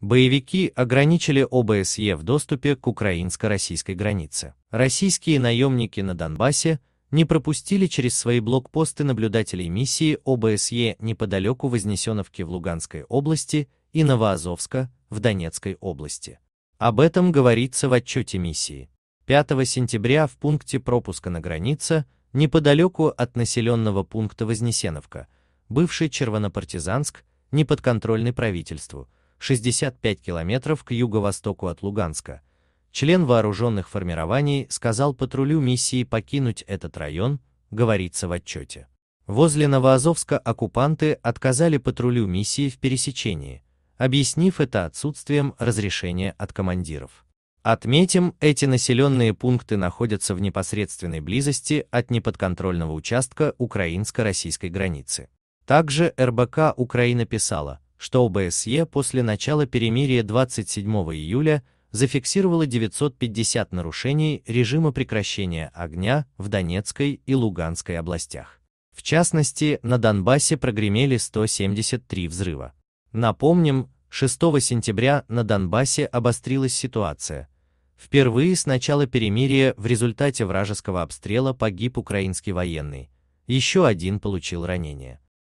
Боевики ограничили ОБСЕ в доступе к украинско-российской границе. Российские наемники на Донбассе не пропустили через свои блокпосты наблюдателей миссии ОБСЕ неподалеку Вознесеновки в Луганской области и Новоазовска в Донецкой области. Об этом говорится в отчете миссии. 5 сентября в пункте пропуска на границе, неподалеку от населенного пункта Вознесеновка, бывший Червонопартизанск, неподконтрольный правительству, 65 километров к юго-востоку от Луганска, член вооруженных формирований сказал патрулю миссии покинуть этот район, говорится в отчете. Возле Новоазовска оккупанты отказали патрулю миссии в пересечении, объяснив это отсутствием разрешения от командиров. Отметим, эти населенные пункты находятся в непосредственной близости от неподконтрольного участка украинско-российской границы. Также РБК Украина писала – что ОБСЕ после начала перемирия 27 июля зафиксировала 950 нарушений режима прекращения огня в Донецкой и Луганской областях. В частности, на Донбассе прогремели 173 взрыва. Напомним, 6 сентября на Донбассе обострилась ситуация. Впервые с начала перемирия в результате вражеского обстрела погиб украинский военный, еще один получил ранение.